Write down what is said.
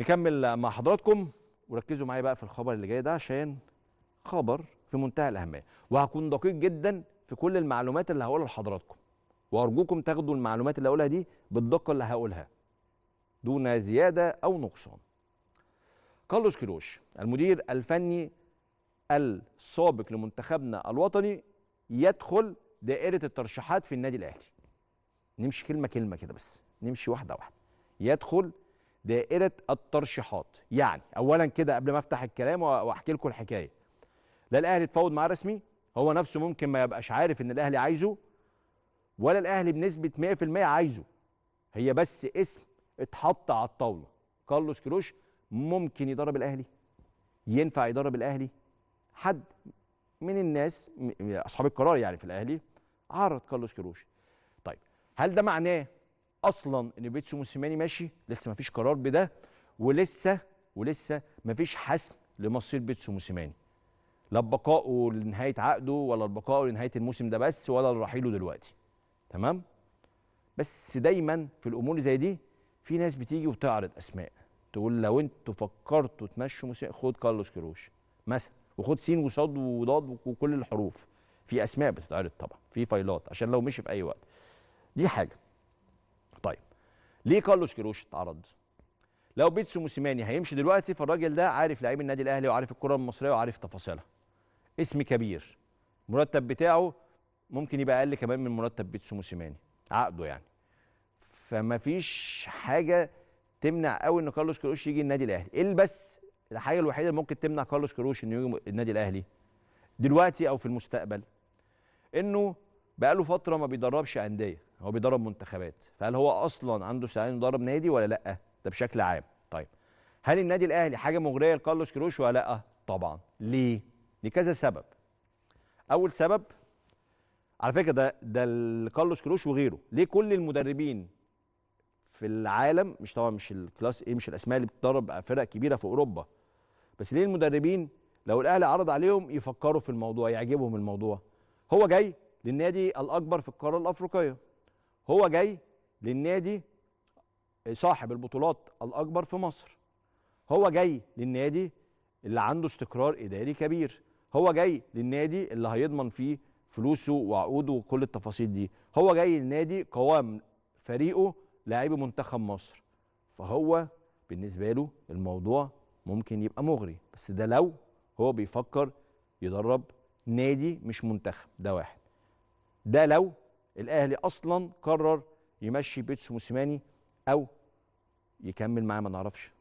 نكمل مع حضراتكم وركزوا معايا بقى في الخبر اللي جاي ده عشان خبر في منتهى الاهميه وهكون دقيق جدا في كل المعلومات اللي هقولها لحضراتكم وارجوكم تاخدوا المعلومات اللي هقولها دي بالدقه اللي هقولها دون زياده او نقصان كارلوس كيروش المدير الفني السابق لمنتخبنا الوطني يدخل دائره الترشيحات في النادي الاهلي نمشي كلمه كلمه كده بس نمشي واحده واحده يدخل دائره الترشيحات يعني اولا كده قبل ما افتح الكلام واحكي لكم الحكايه لا الاهلي اتفاوض معاه رسمي هو نفسه ممكن ما يبقاش عارف ان الاهلي عايزه ولا الاهلي بنسبه 100% عايزه هي بس اسم اتحط على الطاوله كارلوس كروش ممكن يدرب الاهلي ينفع يدرب الاهلي حد من الناس اصحاب القرار يعني في الاهلي عرض كارلوس كروش طيب هل ده معناه اصلا ان بيتسو موسيماني ماشي لسه ما فيش قرار بده ولسه ولسه ما فيش حسم لمصير بيتسو موسيماني لا بقائه لنهايه عقده ولا البقاء لنهايه الموسم ده بس ولا لرحيله دلوقتي تمام بس دايما في الامور زي دي في ناس بتيجي وتعرض اسماء تقول لو انتوا فكرتوا تمشوا موسيماني خد كارلوس كروش مثلا وخد سين وصاد وضاد وكل الحروف في اسماء بتتعرض طبعا في فايلات عشان لو مشي في اي وقت دي حاجه ليه كارلوس كيروش اتعرض لو بيتسو موسيماني هيمشي دلوقتي فالراجل ده عارف لعيب النادي الاهلي وعارف الكره المصريه وعارف تفاصيلها اسم كبير المرتب بتاعه ممكن يبقى اقل كمان من مرتب بيتسو موسيماني عقده يعني فما فيش حاجه تمنع قوي ان كارلوس كيروش يجي النادي الاهلي ايه بس الحاجه الوحيده اللي ممكن تمنع كارلوس كيروش انه يجي النادي الاهلي دلوقتي او في المستقبل انه بقاله فتره ما بيدربش انديه هو بيدرب منتخبات فهل هو اصلا عنده استعداد يدرب نادي ولا لا ده بشكل عام طيب هل النادي الاهلي حاجه مغريه لكارلوس كروش ولا لا طبعا ليه لكذا سبب اول سبب على فكره ده ده كارلوس كروش وغيره ليه كل المدربين في العالم مش طبعا مش الكلاس ايه مش الاسماء اللي بتدرب فرق كبيره في اوروبا بس ليه المدربين لو الاهلي عرض عليهم يفكروا في الموضوع يعجبهم الموضوع هو جاي للنادي الاكبر في القاره الافريقيه هو جاي للنادي صاحب البطولات الاكبر في مصر هو جاي للنادي اللي عنده استقرار اداري كبير هو جاي للنادي اللي هيضمن فيه فلوسه وعقوده وكل التفاصيل دي هو جاي للنادي قوام فريقه لاعبي منتخب مصر فهو بالنسبه له الموضوع ممكن يبقى مغري بس ده لو هو بيفكر يدرب نادي مش منتخب ده واحد ده لو الاهلي اصلا قرر يمشي بيتسو موسيماني او يكمل معاه ما نعرفش